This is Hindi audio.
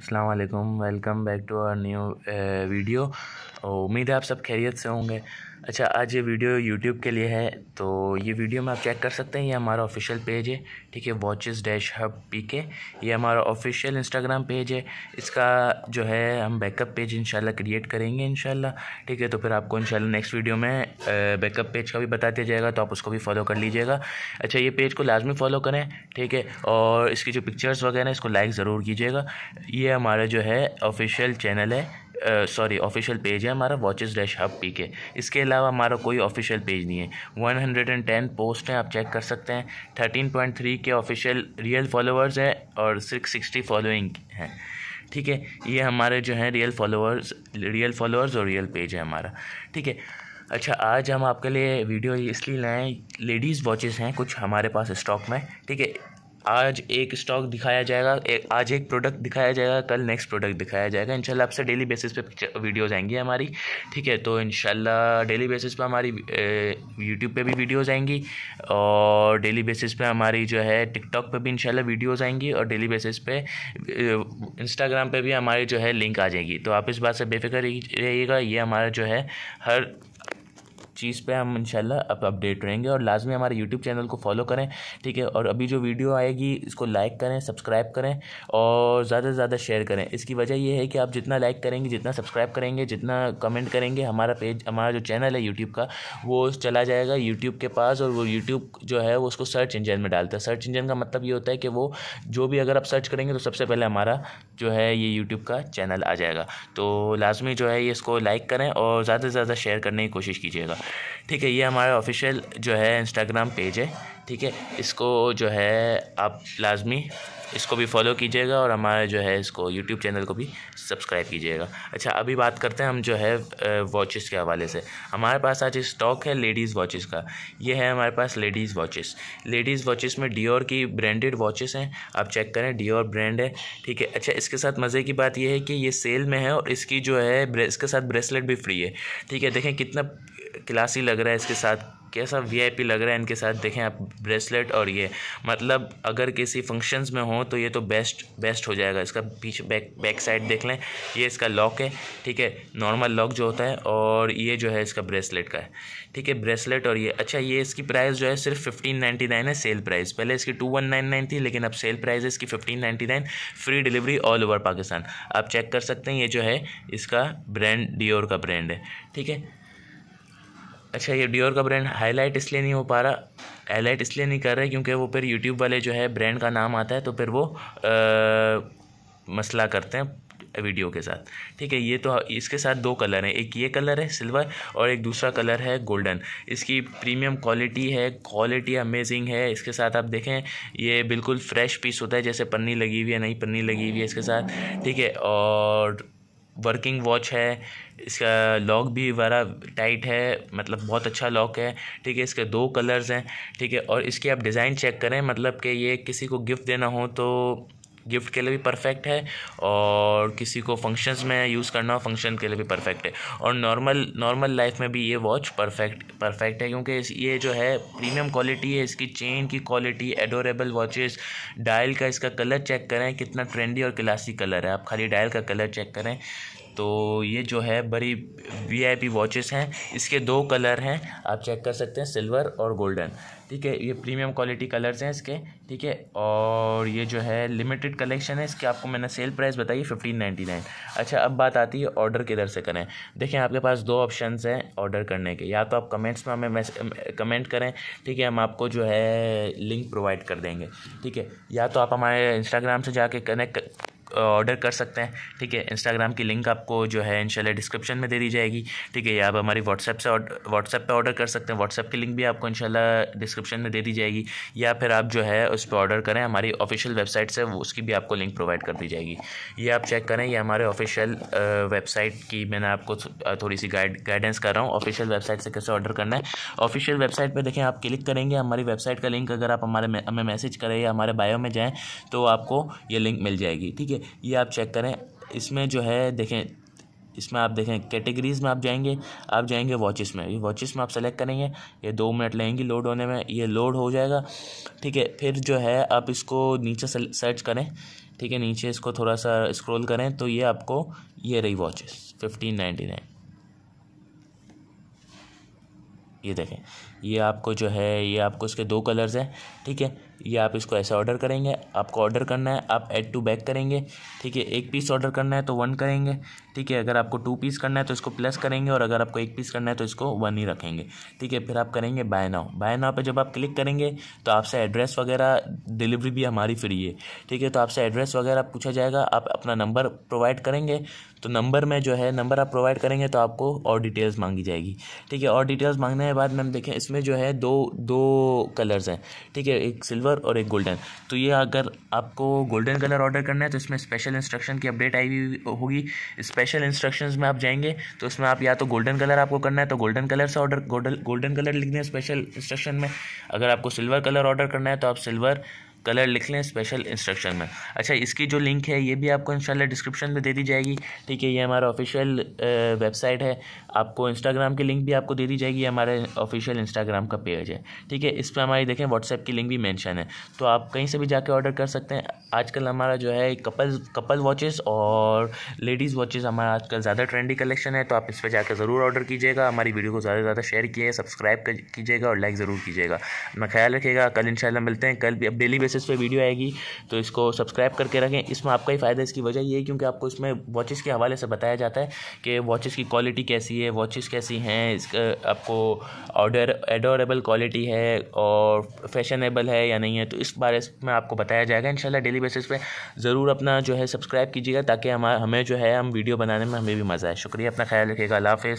अस्सलाम वालेकुम welcome back to our new video उम्मीद है आप सब खैरियत से होंगे अच्छा आज ये वीडियो यूट्यूब के लिए है तो ये वीडियो में आप चेक कर सकते हैं ये हमारा ऑफिशियल पेज है ठीक है वॉचेस डैश हब पी के ये हमारा ऑफिशियल इंस्टाग्राम पेज है इसका जो है हम बैकअप पेज इंशाल्लाह क्रिएट करेंगे इंशाल्लाह ठीक है तो फिर आपको इंशाल्लाह नेक्स्ट वीडियो में बैकअप पेज का भी बता दिया जाएगा तो आप उसको भी फॉलो कर लीजिएगा अच्छा ये पेज को लाजमी फॉलो करें ठीक है और इसकी जो पिक्चर्स वगैरह इसको लाइक ज़रूर कीजिएगा ये हमारा जो है ऑफिशियल चैनल है सॉरी ऑफिशियल पेज है हमारा वॉचेज़ डैश हब पी के इसके अलावा हमारा कोई ऑफिशियल पेज नहीं है one hundred and ten post हैं आप चेक कर सकते हैं थर्टीन पॉइंट थ्री के ऑफिशियल रियल फॉलोअर्स हैं और सिक्स सिक्सटी फॉलोइंग हैं ठीक है ये हमारे जो हैं रियल फॉलोअर्स रियल फॉलोअर्स और रियल पेज है हमारा ठीक है अच्छा आज हम आपके लिए वीडियो इसलिए लाएँ लेडीज़ वॉचेस हैं कुछ हमारे पास स्टॉक में ठीक है आज एक स्टॉक दिखाया जाएगा एक, आज एक प्रोडक्ट दिखाया जाएगा कल नेक्स्ट प्रोडक्ट दिखाया जाएगा इंशाल्लाह आपसे डेली बेसिस पे वीडियोज़ आएंगी हमारी ठीक है तो इंशाल्लाह डेली बेसिस पे हमारी यूट्यूब पे भी वीडियोज़ आएंगी और डेली बेसिस पे हमारी जो है टिकटॉक पे भी इंशाल्लाह वीडियोज़ आएंगी और डेली बेसिस पे इंस्टाग्राम पे भी हमारी जो है लिंक आ जाएगी तो आप इस बात से बेफिक्र रहिएगा ये हमारा जो है हर चीज़ पे हम इंशाल्लाह अब अपडेट रहेंगे और लाजमी हमारे यूट्यूब चैनल को फॉलो करें ठीक है और अभी जो वीडियो आएगी इसको लाइक करें सब्सक्राइब करें और ज़्यादा से ज़्यादा शेयर करें इसकी वजह यह है कि आप जितना लाइक करेंगे जितना सब्सक्राइब करेंगे जितना कमेंट करेंगे हमारा पेज हमारा जो चैनल है यूट्यूब का वो चला जाएगा यूट्यूब के पास और वो यूट्यूब जो है वो उसको सर्च इंजन में डालता है सर्च इंजन का मतलब ये होता है कि वो जो भी अगर आप सर्च करेंगे तो सबसे पहले हमारा जो है ये यूट्यूब का चैनल आ जाएगा तो लाजमी जो है ये इसको लाइक करें और ज़्यादा से ज़्यादा शेयर करने की कोशिश कीजिएगा ठीक है ये हमारा ऑफिशियल जो है इंस्टाग्राम पेज है ठीक है इसको जो है आप लाजमी इसको भी फॉलो कीजिएगा और हमारे जो है इसको यूट्यूब चैनल को भी सब्सक्राइब कीजिएगा अच्छा अभी बात करते हैं हम जो है वॉचेस के हवाले से हमारे पास आज स्टॉक है लेडीज़ वॉचेस का ये है हमारे पास लेडीज़ वॉचेस लेडीज़ वॉचेस में डियोर की ब्रांडेड वॉचेस हैं आप चेक करें डियोर ब्रांड है ठीक है अच्छा इसके साथ मज़े की बात यह है कि ये सेल में है और इसकी जो है इसके साथ ब्रेसलेट भी फ्री है ठीक है देखें कितना क्लासी लग रहा है इसके साथ कैसा वीआईपी लग रहा है इनके साथ देखें आप ब्रेसलेट और ये मतलब अगर किसी फंक्शंस में हो तो ये तो बेस्ट बेस्ट हो जाएगा इसका पीछे बैक बैक साइड देख लें ये इसका लॉक है ठीक है नॉर्मल लॉक जो होता है और ये जो है इसका ब्रेसलेट का है ठीक है ब्रेसलेट और ये अच्छा ये इसकी प्राइस जो है सिर्फ फिफ्टीन नाइन्टी नाइन है सेल प्राइस पहले इसकी टू वन नाइन नाइन थी लेकिन अब सेल प्राइज़ है इसकी fifteen ninety nine free delivery all over Pakistan आप चेक कर सकते हैं ये जो है इसका ब्रांड डियोर का ब्रांड है ठीक है अच्छा ये डियोर का ब्रांड हाईलाइट इसलिए नहीं हो पा रहा हाईलाइट इसलिए नहीं कर रहे क्योंकि वो फिर यूट्यूब वाले जो है ब्रांड का नाम आता है तो फिर वो आ, मसला करते हैं वीडियो के साथ ठीक है ये तो इसके साथ दो कलर हैं एक ये कलर है सिल्वर और एक दूसरा कलर है गोल्डन इसकी प्रीमियम क्वालिटी है क्वालिटी अमेजिंग है इसके साथ आप देखें ये बिल्कुल फ्रेश पीस होता है जैसे पन्नी लगी हुई है नई पन्नी लगी हुई है इसके साथ ठीक है और वर्किंग वॉच है इसका लॉक भी बड़ा टाइट है मतलब बहुत अच्छा लॉक है ठीक है इसके दो कलर्स हैं ठीक है और इसकी आप डिज़ाइन चेक करें मतलब कि ये किसी को गिफ्ट देना हो तो गिफ्ट के लिए भी परफेक्ट है और किसी को फंक्शंस में यूज़ करना हो फंक्शन के लिए भी परफेक्ट है और नॉर्मल नॉर्मल लाइफ में भी ये वॉच परफेक्ट परफेक्ट है क्योंकि ये जो है प्रीमियम क्वालिटी है इसकी चेन की क्वालिटी एडोरेबल वॉचेस डायल का इसका कलर चेक करें कितना ट्रेंडी और क्लासी कलर है आप खाली डायल का कलर चेक करें तो ये जो है बड़ी वी आई पी वॉचेस हैं इसके दो कलर हैं आप चेक कर सकते हैं सिल्वर और गोल्डन ठीक है ये प्रीमियम क्वालिटी कलर्स हैं इसके ठीक है और ये जो है लिमिटेड कलेक्शन है इसके आपको मैंने सेल प्राइस बताई फिफ्टीन नाइन्टी नाइन अच्छा अब बात आती है ऑर्डर किधर से करें देखें आपके पास दो ऑप्शन हैं ऑर्डर करने के या तो आप कमेंट्स में हमें कमेंट करें ठीक है हम आपको जो है लिंक प्रोवाइड कर देंगे ठीक है या तो आप हमारे इंस्टाग्राम से जाके कनेक्ट ऑर्डर कर सकते हैं ठीक है इंस्टाग्राम की लिंक आपको जो है इंशाल्लाह डिस्क्रिप्शन में दे दी जाएगी ठीक है या आप हमारी व्हाट्सएप से व्हाट्सएप पे ऑर्डर कर सकते हैं व्हाट्सएप की लिंक भी आपको इंशाल्लाह डिस्क्रिप्शन में दे दी जाएगी या फिर आप जो है उस पर ऑर्डर करें हमारी ऑफिशियल वेबसाइट से उसकी भी आपको लिंक प्रोवाइड कर दी जाएगी ये आप चेक करें ये हमारे ऑफिशियल वेबसाइट की मैंने आपको थोड़ी सी गाइड गाइडेंस कर रहा हूँ ऑफिशियल वेबसाइट से कैसे ऑर्डर करना है ऑफिशियल वेबसाइट पर देखें आप क्लिक करेंगे हमारी वेबसाइट का लिंक अगर आप हमारे हमें मैसेज करें या हमारे बायो में जाएँ तो आपको ये लिंक मिल जाएगी ठीक है ये आप चेक करें इसमें जो है देखें इसमें आप देखें कैटेगरीज़ में आप जाएंगे आप जाएंगे वॉचेस में ये वॉचेस में आप सेलेक्ट करेंगे ये दो मिनट लगेंगी लोड होने में ये लोड हो जाएगा ठीक है फिर जो है आप इसको नीचे सर्च करें ठीक है नीचे इसको थोड़ा सा स्क्रॉल करें तो ये आपको ये रही वॉचेस फिफ्टीन नाइन्टी नाइन ये देखें ये आपको जो है ये आपको इसके दो कलर्स हैं ठीक है ये आप इसको ऐसे ऑर्डर करेंगे आपको ऑर्डर करना है आप ऐड टू बैक करेंगे ठीक है एक पीस ऑर्डर करना है तो वन करेंगे ठीक है अगर आपको टू पीस करना है तो इसको प्लस करेंगे और अगर आपको एक पीस करना है तो इसको वन ही रखेंगे ठीक है फिर आप करेंगे बाय नाव बाय नाव पर जब आप क्लिक करेंगे तो आपसे एड्रेस वगैरह डिलीवरी भी हमारी फ्री है ठीक है तो आपसे एड्रेस वगैरह पूछा जाएगा आप अपना नंबर प्रोवाइड करेंगे तो नंबर में जो है नंबर आप प्रोवाइड करेंगे तो आपको और डिटेल्स मांगी जाएगी ठीक है और डिटेल्स मांगने के बाद मैम देखें इसमें जो है दो दो कलर्स हैं ठीक है एक सिल्वर सिल्वर और एक गोल्डन तो ये अगर आपको गोल्डन कलर ऑर्डर करना है तो इसमें स्पेशल इंस्ट्रक्शन की अपडेट आई हुई होगी स्पेशल इंस्ट्रक्शंस में आप जाएंगे तो उसमें आप या तो गोल्डन कलर आपको करना है तो गोल्डन कलर से ऑर्डर गोल्डन कलर लिख दें स्पेशल इंस्ट्रक्शन में अगर आपको सिल्वर कलर ऑर्डर करना है तो आप सिल्वर कलर लिख लें स्पेशल इंस्ट्रक्शन में अच्छा इसकी जो लिंक है ये भी आपको इंशाल्लाह डिस्क्रिप्शन में दे दी जाएगी ठीक है ये हमारा ऑफिशियल वेबसाइट है आपको इंस्टाग्राम की लिंक भी आपको दे दी जाएगी हमारे ऑफिशियल इंस्टाग्राम का पेज है ठीक है इस पर हमारी देखें व्हाट्सएप की लिंक भी मैंशन है तो आप कहीं से भी जाके ऑर्डर कर सकते हैं आजकल हमारा जो है कपल कपल वॉचेस और लेडीज़ वॉचेस हमारा आजकल ज़्यादा ट्रेंडी कलेक्शन है तो आप इस पर जाकर ज़रूर ऑर्डर कीजिएगा हमारी वीडियो को ज़्यादा से ज़्यादा शेयर किए सब्सक्राइब कीजिएगा और लाइक ज़रूर कीजिएगा अपना ख्याल रखिएगा कल इंशाल्लाह मिलते हैं कल भी अब डेली बेसिस पे वीडियो आएगी तो इसको सब्सक्राइब करके रखें इसमें आपका ही फ़ायदा इसकी वजह ये है क्योंकि आपको इसमें वॉचेस के हवाले से बताया जाता है कि वॉचेस की क्वालिटी कैसी है वॉचेस कैसी हैं इसका आपको ऑर्डर एडोरेबल क्वालिटी है और फैशनेबल है या नहीं है तो इस बारे में आपको बताया जाएगा इंशाल्लाह डेली बेसिस पर ज़रूर अपना जो है सब्सक्राइब कीजिएगा ताकि हमें जो है हम वीडियो बनाने में हमें भी मज़ा आए शुक्रिया अपना ख्याल रखिएगा अल्लाह